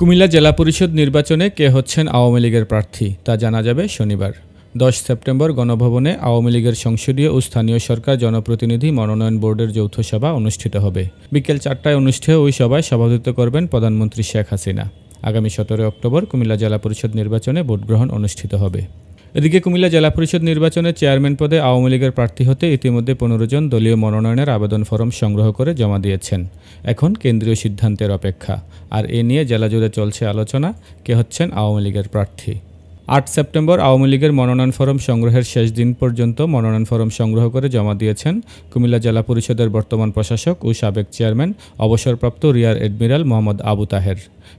কুমিল্লা জেলা পরিষদ নির্বাচনে কে হচ্ছেন আওয়ামী লীগের প্রার্থী তা জানা যাবে শনিবার দশ সেপ্টেম্বর গণভবনে আওয়ামী লীগের সংসদীয় ও স্থানীয় সরকার জনপ্রতিনিধি মনোনয়ন বোর্ডের যৌথ সভা অনুষ্ঠিত হবে বিকেল চারটায় অনুষ্ঠেয় ওই সভায় সভাপতিত্ব করবেন প্রধানমন্ত্রী শেখ হাসিনা আগামী সতেরো অক্টোবর কুমিল্লা জেলা পরিষদ নির্বাচনে ভোটগ্রহণ অনুষ্ঠিত হবে এদিকে কুমিল্লা জেলা পরিষদ নির্বাচনে চেয়ারম্যান পদে আওয়ামী লীগের প্রার্থী হতে ইতিমধ্যে পনেরো জন দলীয় মনোনয়নের আবেদন ফরম সংগ্রহ করে জমা দিয়েছেন এখন কেন্দ্রীয় সিদ্ধান্তের অপেক্ষা আর এ নিয়ে জেলা জুড়ে চলছে আলোচনা কে হচ্ছেন আওয়ামী লীগের প্রার্থী আট সেপ্টেম্বর আওয়ামী লীগের মনোনয়ন ফরম সংগ্রহের শেষ দিন পর্যন্ত মনোনয়ন ফরম সংগ্রহ করে জমা দিয়েছেন কুমিল্লা জেলা পরিষদের বর্তমান প্রশাসক ও সাবেক চেয়ারম্যান অবসরপ্রাপ্ত রিয়ার এডমিরাল মোহাম্মদ আবু তাহের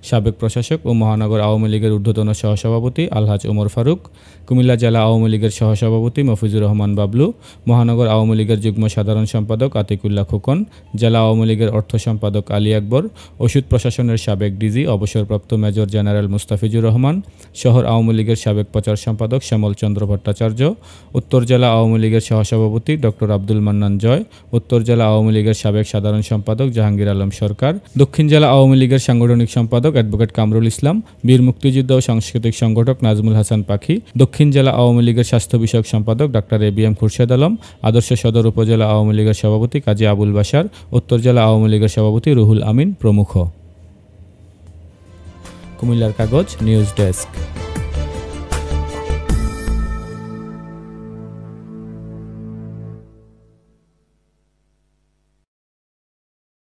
সাবেক প্রশাসক ও মহানগর আওয়ামী লীগের ঊর্ধ্বতন সহসভাপতি আলহাজ ওমর ফারুক কুমিল্লা জেলা আওয়ামী লীগের সহসভাপতি মফিজুর রহমান বাবলু মহানগর আওয়ামী লীগের যুগ্ম সাধারণ সম্পাদক আতিকুল্লাহ খোকন জেলা আওয়ামী লীগের অর্থ সম্পাদক আলী আকবর ওষুধ প্রশাসনের সাবেক ডিজি অবসরপ্রাপ্ত মেজর জেনারেল মুস্তাফিজুর রহমান শহর আওয়ামী লীগের লীগের সাবেক প্রচার সম্পাদক শ্যামল চন্দ্র ভট্টাচার্য উত্তর জেলা আওয়ামী লীগের সহসভাপতি ডক্টর আব্দুল মান্নান জয় উত্তর জেলা আওয়ামী লীগের সাবেক সাধারণ সম্পাদক জাহাঙ্গীর আলম সরকার দক্ষিণ জেলা আওয়ামী লীগের সাংগঠনিক সম্পাদক অ্যাডভোকেট কামরুল ইসলাম বীর মুক্তিযুদ্ধ ও সাংস্কৃতিক সংগঠক নাজমুল হাসান পাখি দক্ষিণ জেলা আওয়ামী লীগের স্বাস্থ্য বিষয়ক সম্পাদক doctor A B M Khurshed Alam Adarsha Sadar উপজেলা আওয়ামী লীগের সভাপতি কাজী আবুল বাসার উত্তর জেলা আওয়ামী লীগের সভাপতি রুহুল আমিন প্রমুখ কুমিল্লার কাগজ নিউজ ডেস্ক